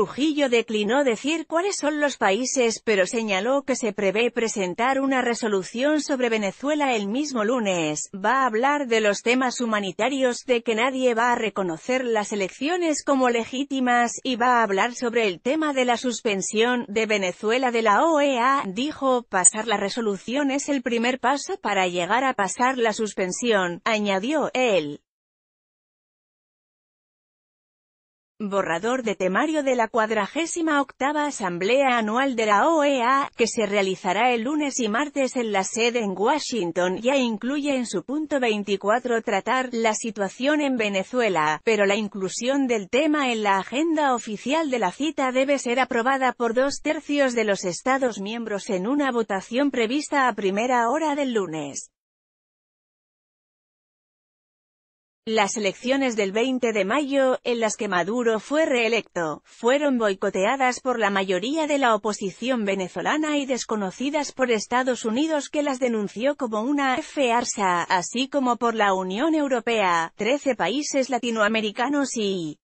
Trujillo declinó decir cuáles son los países pero señaló que se prevé presentar una resolución sobre Venezuela el mismo lunes. Va a hablar de los temas humanitarios, de que nadie va a reconocer las elecciones como legítimas y va a hablar sobre el tema de la suspensión de Venezuela de la OEA. Dijo, pasar la resolución es el primer paso para llegar a pasar la suspensión, añadió él. Borrador de temario de la 48 Asamblea Anual de la OEA, que se realizará el lunes y martes en la sede en Washington, ya incluye en su punto 24 tratar la situación en Venezuela, pero la inclusión del tema en la agenda oficial de la cita debe ser aprobada por dos tercios de los Estados miembros en una votación prevista a primera hora del lunes. Las elecciones del 20 de mayo, en las que Maduro fue reelecto, fueron boicoteadas por la mayoría de la oposición venezolana y desconocidas por Estados Unidos que las denunció como una farsa, así como por la Unión Europea, 13 países latinoamericanos y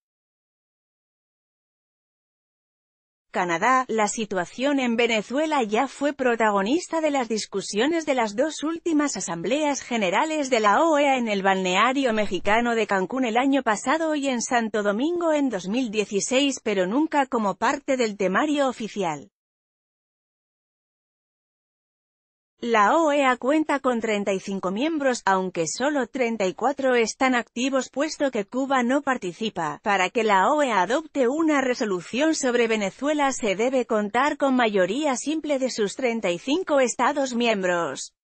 Canadá, la situación en Venezuela ya fue protagonista de las discusiones de las dos últimas asambleas generales de la OEA en el balneario mexicano de Cancún el año pasado y en Santo Domingo en 2016 pero nunca como parte del temario oficial. La OEA cuenta con 35 miembros, aunque solo 34 están activos puesto que Cuba no participa. Para que la OEA adopte una resolución sobre Venezuela se debe contar con mayoría simple de sus 35 estados miembros.